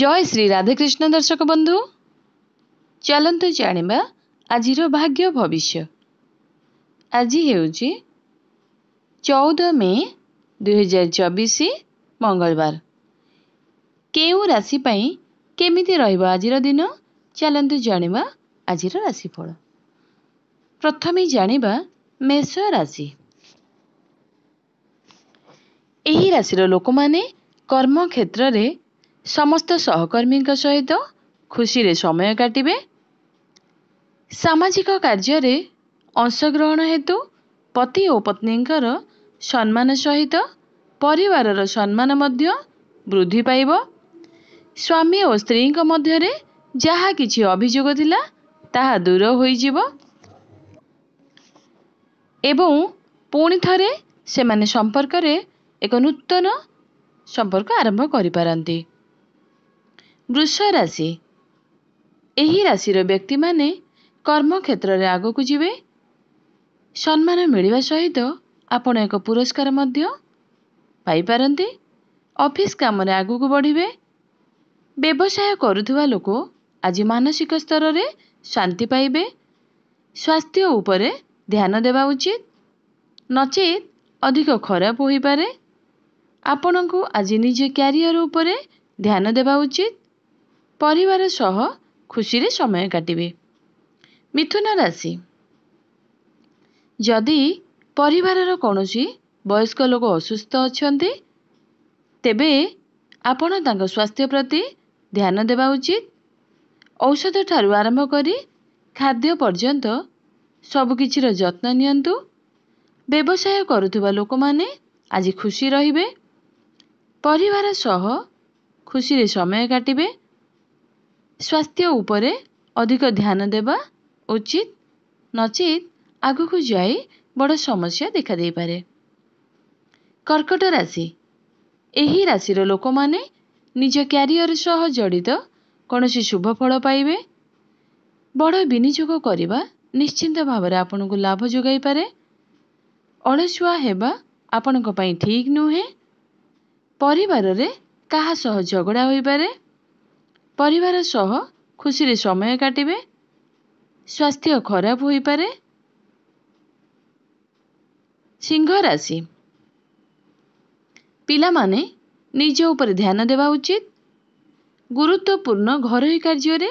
জয় ଶ୍ରୀ ରାଧାକ୍ରିଷ୍ଣ ଦର୍ଶକ ବନ୍ଧୁ ଚାଲନ୍ତୁ ଜାଣିବା ଆଜିର ଭାଗ୍ୟ ଭବିଷ୍ୟ ଆଜି ହେଉଛି ଚଉଦ ମେ ଦୁଇହଜାର ଚବିଶ ମଙ୍ଗଳବାର କେଉଁ ରାଶି ପାଇଁ କେମିତି ରହିବ ଆଜିର ଦିନ ଚାଲନ୍ତୁ ଜାଣିବା ଆଜିର ରାଶିଫଳ ପ୍ରଥମେ ଜାଣିବା ମେଷ ରାଶି ଏହି ରାଶିର ଲୋକମାନେ କର୍ମକ୍ଷେତ୍ରରେ ସମସ୍ତ ସହକର୍ମୀଙ୍କ ସହିତ ଖୁସିରେ ସମୟ କାଟିବେ ସାମାଜିକ କାର୍ଯ୍ୟରେ ଅଂଶଗ୍ରହଣ ହେତୁ ପତି ଓ ପତ୍ନୀଙ୍କର ସମ୍ମାନ ସହିତ ପରିବାରର ସମ୍ମାନ ମଧ୍ୟ ବୃଦ୍ଧି ପାଇବ ସ୍ୱାମୀ ଓ ସ୍ତ୍ରୀଙ୍କ ମଧ୍ୟରେ ଯାହା କିଛି ଅଭିଯୋଗ ଥିଲା ତାହା ଦୂର ହୋଇଯିବ ଏବଂ ପୁଣି ଥରେ ସେମାନେ ସମ୍ପର୍କରେ ଏକ ନୂତନ ସମ୍ପର୍କ ଆରମ୍ଭ କରିପାରନ୍ତି ବୃଷ ରାଶି ଏହି ରାଶିର ବ୍ୟକ୍ତିମାନେ କର୍ମକ୍ଷେତ୍ରରେ ଆଗକୁ ଯିବେ ସମ୍ମାନ ମିଳିବା ସହିତ ଆପଣ ଏକ ପୁରସ୍କାର ମଧ୍ୟ ପାଇପାରନ୍ତି ଅଫିସ୍ କାମରେ ଆଗକୁ ବଢ଼ିବେ ବ୍ୟବସାୟ କରୁଥିବା ଲୋକ ଆଜି ମାନସିକ ସ୍ତରରେ ଶାନ୍ତି ପାଇବେ ସ୍ୱାସ୍ଥ୍ୟ ଉପରେ ଧ୍ୟାନ ଦେବା ଉଚିତ ନଚେତ୍ ଅଧିକ ଖରାପ ହୋଇପାରେ ଆପଣଙ୍କୁ ଆଜି ନିଜ କ୍ୟାରିୟର ଉପରେ ଧ୍ୟାନ ଦେବା ଉଚିତ ପରିବାର ସହ ଖୁସିରେ ସମୟ କାଟିବେ ମିଥୁନ ରାଶି ଯଦି ପରିବାରର କୌଣସି ବୟସ୍କ ଲୋକ ଅସୁସ୍ଥ ଅଛନ୍ତି ତେବେ ଆପଣ ତାଙ୍କ ସ୍ୱାସ୍ଥ୍ୟ ପ୍ରତି ଧ୍ୟାନ ଦେବା ଉଚିତ ଔଷଧଠାରୁ ଆରମ୍ଭ କରି ଖାଦ୍ୟ ପର୍ଯ୍ୟନ୍ତ ସବୁକିଛିର ଯତ୍ନ ନିଅନ୍ତୁ ବ୍ୟବସାୟ କରୁଥିବା ଲୋକମାନେ ଆଜି ଖୁସି ରହିବେ ପରିବାର ସହ ଖୁସିରେ ସମୟ କାଟିବେ ସ୍ୱାସ୍ଥ୍ୟ ଉପରେ ଅଧିକ ଧ୍ୟାନ ଦେବା ଉଚିତ ନଚେତ ଆଗକୁ ଯାଇ ବଡ଼ ସମସ୍ୟା ଦେଖାଦେଇପାରେ କର୍କଟ ରାଶି ଏହି ରାଶିର ଲୋକମାନେ ନିଜ କ୍ୟାରିଅର ସହ ଜଡ଼ିତ କୌଣସି ଶୁଭଫଳ ପାଇବେ ବଡ଼ ବିନିଯୋଗ କରିବା ନିଶ୍ଚିନ୍ତ ଭାବରେ ଆପଣଙ୍କୁ ଲାଭ ଯୋଗାଇପାରେ ଅଳସୁଆ ହେବା ଆପଣଙ୍କ ପାଇଁ ଠିକ୍ ନୁହେଁ ପରିବାରରେ କାହା ସହ ଝଗଡ଼ା ହୋଇପାରେ ପରିବାର ସହ ଖୁସିରେ ସମୟ କାଟିବେ ସ୍ୱାସ୍ଥ୍ୟ ଖରାପ ହୋଇପାରେ ସିଂହ ରାଶି ପିଲାମାନେ ନିଜ ଉପରେ ଧ୍ୟାନ ଦେବା ଉଚିତ ଗୁରୁତ୍ୱପୂର୍ଣ୍ଣ ଘରୋଇ କାର୍ଯ୍ୟରେ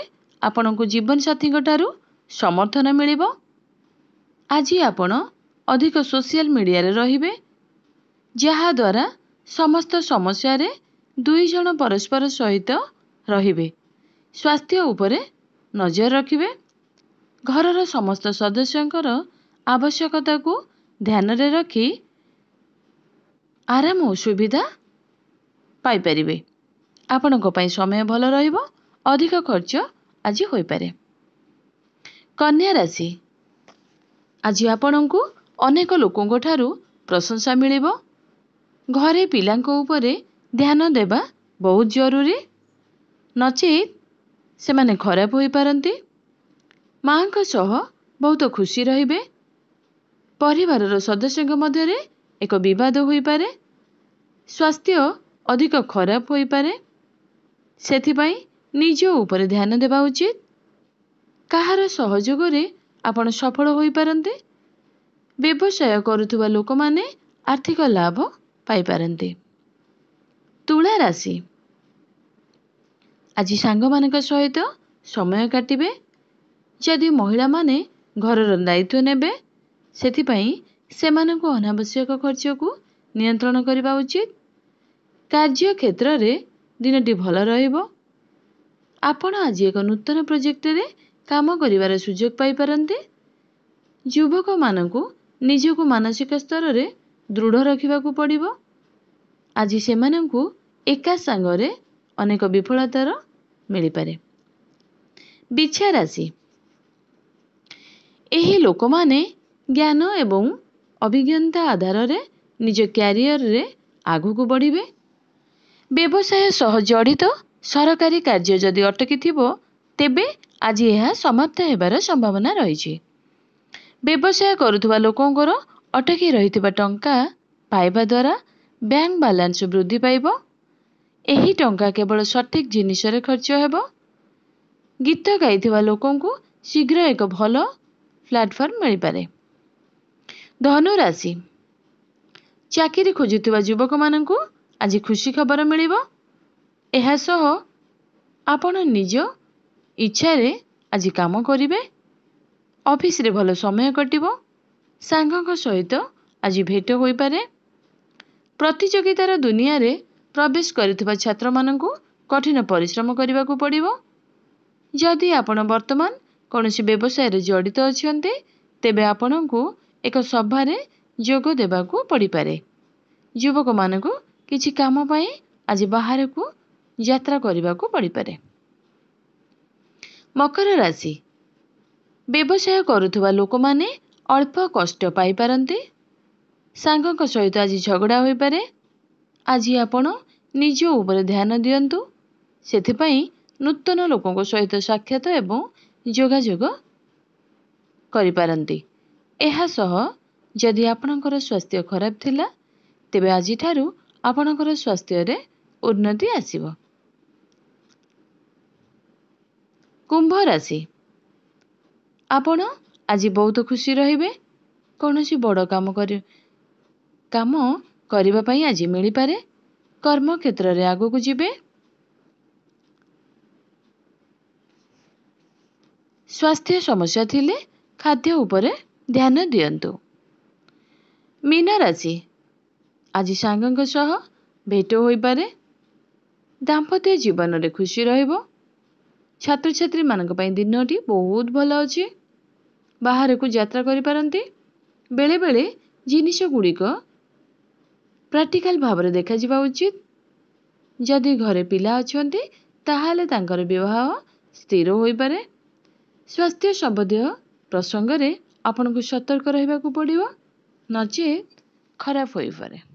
ଆପଣଙ୍କୁ ଜୀବନସାଥୀଙ୍କ ଠାରୁ ସମର୍ଥନ ମିଳିବ ଆଜି ଆପଣ ଅଧିକ ସୋସିଆଲ ମିଡ଼ିଆରେ ରହିବେ ଯାହାଦ୍ୱାରା ସମସ୍ତ ସମସ୍ୟାରେ ଦୁଇ ଜଣ ପରସ୍ପର ସହିତ ରହିବେ ସ୍ୱାସ୍ଥ୍ୟ ଉପରେ ନଜର ରଖିବେ ଘରର ସମସ୍ତ ସଦସ୍ୟଙ୍କର ଆବଶ୍ୟକତାକୁ ଧ୍ୟାନରେ ରଖି ଆରାମ ଓ ସୁବିଧା ପାଇପାରିବେ ଆପଣଙ୍କ ପାଇଁ ସମୟ ଭଲ ରହିବ ଅଧିକ ଖର୍ଚ୍ଚ ଆଜି ହୋଇପାରେ କନ୍ୟା ରାଶି ଆଜି ଆପଣଙ୍କୁ ଅନେକ ଲୋକଙ୍କଠାରୁ ପ୍ରଶଂସା ମିଳିବ ଘରେ ପିଲାଙ୍କ ଉପରେ ଧ୍ୟାନ ଦେବା ବହୁତ ଜରୁରୀ ନଚେତ୍ ସେମାନେ ଖରାପ ହୋଇପାରନ୍ତି ମାଆଙ୍କ ସହ ବହୁତ ଖୁସି ରହିବେ ପରିବାରର ସଦସ୍ୟଙ୍କ ମଧ୍ୟରେ ଏକ ବିବାଦ ହୋଇପାରେ ସ୍ୱାସ୍ଥ୍ୟ ଅଧିକ ଖରାପ ହୋଇପାରେ ସେଥିପାଇଁ ନିଜ ଉପରେ ଧ୍ୟାନ ଦେବା ଉଚିତ କାହାର ସହଯୋଗରେ ଆପଣ ସଫଳ ହୋଇପାରନ୍ତି ବ୍ୟବସାୟ କରୁଥିବା ଲୋକମାନେ ଆର୍ଥିକ ଲାଭ ପାଇପାରନ୍ତି ତୁଳା ରାଶି ଆଜି ସାଙ୍ଗମାନଙ୍କ ସହିତ ସମୟ କାଟିବେ ଯଦି ମହିଳାମାନେ ଘରର ଦାୟିତ୍ୱ ନେବେ ସେଥିପାଇଁ ସେମାନଙ୍କୁ ଅନାବଶ୍ୟକ ଖର୍ଚ୍ଚକୁ ନିୟନ୍ତ୍ରଣ କରିବା ଉଚିତ କାର୍ଯ୍ୟକ୍ଷେତ୍ରରେ ଦିନଟି ଭଲ ରହିବ ଆପଣ ଆଜି ଏକ ନୂତନ ପ୍ରୋଜେକ୍ଟରେ କାମ କରିବାର ସୁଯୋଗ ପାଇପାରନ୍ତି ଯୁବକମାନଙ୍କୁ ନିଜକୁ ମାନସିକ ସ୍ତରରେ ଦୃଢ଼ ରଖିବାକୁ ପଡ଼ିବ ଆଜି ସେମାନଙ୍କୁ ଏକା ସାଙ୍ଗରେ ଅନେକ ବିଫଳତାର ମିଳିପାରେ ବିଛା ରାଶି ଏହି ଲୋକମାନେ ଜ୍ଞାନ ଏବଂ ଅଭିଜ୍ଞତା ଆଧାରରେ ନିଜ କ୍ୟାରିୟରରେ ଆଗକୁ ବଢ଼ିବେ ବ୍ୟବସାୟ ସହ ଜଡ଼ିତ ସରକାରୀ କାର୍ଯ୍ୟ ଯଦି ଅଟକିଥିବ ତେବେ ଆଜି ଏହା ସମାପ୍ତ ହେବାର ସମ୍ଭାବନା ରହିଛି ବ୍ୟବସାୟ କରୁଥିବା ଲୋକଙ୍କର ଅଟକି ରହିଥିବା ଟଙ୍କା ପାଇବା ଦ୍ୱାରା ବ୍ୟାଙ୍କ ବାଲାନ୍ସ ବୃଦ୍ଧି ପାଇବ ଏହି ଟଙ୍କା କେବଳ ସଠିକ୍ ଜିନିଷରେ ଖର୍ଚ୍ଚ ହେବ ଗୀତ ଗାଇଥିବା ଲୋକଙ୍କୁ ଶୀଘ୍ର ଏକ ଭଲ ପ୍ଲାଟଫର୍ମ ମିଳିପାରେ ଧନୁରାଶି ଚାକିରି ଖୋଜୁଥିବା ଯୁବକମାନଙ୍କୁ ଆଜି ଖୁସି ଖବର ମିଳିବ ଏହା ସହ ଆପଣ ନିଜ ଇଚ୍ଛାରେ ଆଜି କାମ କରିବେ ଅଫିସରେ ଭଲ ସମୟ କଟିବ ସାଙ୍ଗଙ୍କ ସହିତ ଆଜି ଭେଟ ହୋଇପାରେ ପ୍ରତିଯୋଗିତାର ଦୁନିଆରେ ପ୍ରବେଶ କରିଥିବା ଛାତ୍ରମାନଙ୍କୁ କଠିନ ପରିଶ୍ରମ କରିବାକୁ ପଡ଼ିବ ଯଦି ଆପଣ ବର୍ତ୍ତମାନ କୌଣସି ବ୍ୟବସାୟରେ ଜଡ଼ିତ ଅଛନ୍ତି ତେବେ ଆପଣଙ୍କୁ ଏକ ସଭାରେ ଯୋଗ ଦେବାକୁ ପଡ଼ିପାରେ ଯୁବକମାନଙ୍କୁ କିଛି କାମ ପାଇଁ ଆଜି ବାହାରକୁ ଯାତ୍ରା କରିବାକୁ ପଡ଼ିପାରେ ମକର ରାଶି ବ୍ୟବସାୟ କରୁଥିବା ଲୋକମାନେ ଅଳ୍ପ କଷ୍ଟ ପାଇପାରନ୍ତି ସାଙ୍ଗଙ୍କ ସହିତ ଆଜି ଝଗଡ଼ା ହୋଇପାରେ ଆଜି ଆପଣ ନିଜ ଉପରେ ଧ୍ୟାନ ଦିଅନ୍ତୁ ସେଥିପାଇଁ ନୂତନ ଲୋକଙ୍କ ସହିତ ସାକ୍ଷାତ ଏବଂ ଯୋଗାଯୋଗ କରିପାରନ୍ତି ଏହା ସହ ଯଦି ଆପଣଙ୍କର ସ୍ୱାସ୍ଥ୍ୟ ଖରାପ ଥିଲା ତେବେ ଆଜିଠାରୁ ଆପଣଙ୍କର ସ୍ୱାସ୍ଥ୍ୟରେ ଉନ୍ନତି ଆସିବ କୁମ୍ଭ ରାଶି ଆପଣ ଆଜି ବହୁତ ଖୁସି ରହିବେ କୌଣସି ବଡ଼ କାମ କରି କାମ କରିବା ପାଇଁ ଆଜି ମିଳିପାରେ କର୍ମକ୍ଷେତ୍ରରେ ଆଗକୁ ଯିବେ ସ୍ୱାସ୍ଥ୍ୟ ସମସ୍ୟା ଥିଲେ ଖାଦ୍ୟ ଉପରେ ଧ୍ୟାନ ଦିଅନ୍ତୁ ମୀନ ରାଶି ଆଜି ସାଙ୍ଗଙ୍କ ସହ ଭେଟ ହୋଇପାରେ ଦାମ୍ପତ୍ୟ ଜୀବନରେ ଖୁସି ରହିବ ଛାତ୍ରଛାତ୍ରୀମାନଙ୍କ ପାଇଁ ଦିନଟି ବହୁତ ଭଲ ଅଛି ବାହାରକୁ ଯାତ୍ରା କରିପାରନ୍ତି ବେଳେବେଳେ ଜିନିଷଗୁଡ଼ିକ ପ୍ରାକ୍ଟିକାଲ ଭାବରେ ଦେଖାଯିବା ଉଚିତ ଯଦି ଘରେ ପିଲା ଅଛନ୍ତି ତାହେଲେ ତାଙ୍କର ବିବାହ ସ୍ଥିର ହୋଇପାରେ ସ୍ୱାସ୍ଥ୍ୟ ସମ୍ବନ୍ଧୀୟ ପ୍ରସଙ୍ଗରେ ଆପଣଙ୍କୁ ସତର୍କ ରହିବାକୁ ପଡ଼ିବ ନଚେତ୍ ଖରାପ ହୋଇପାରେ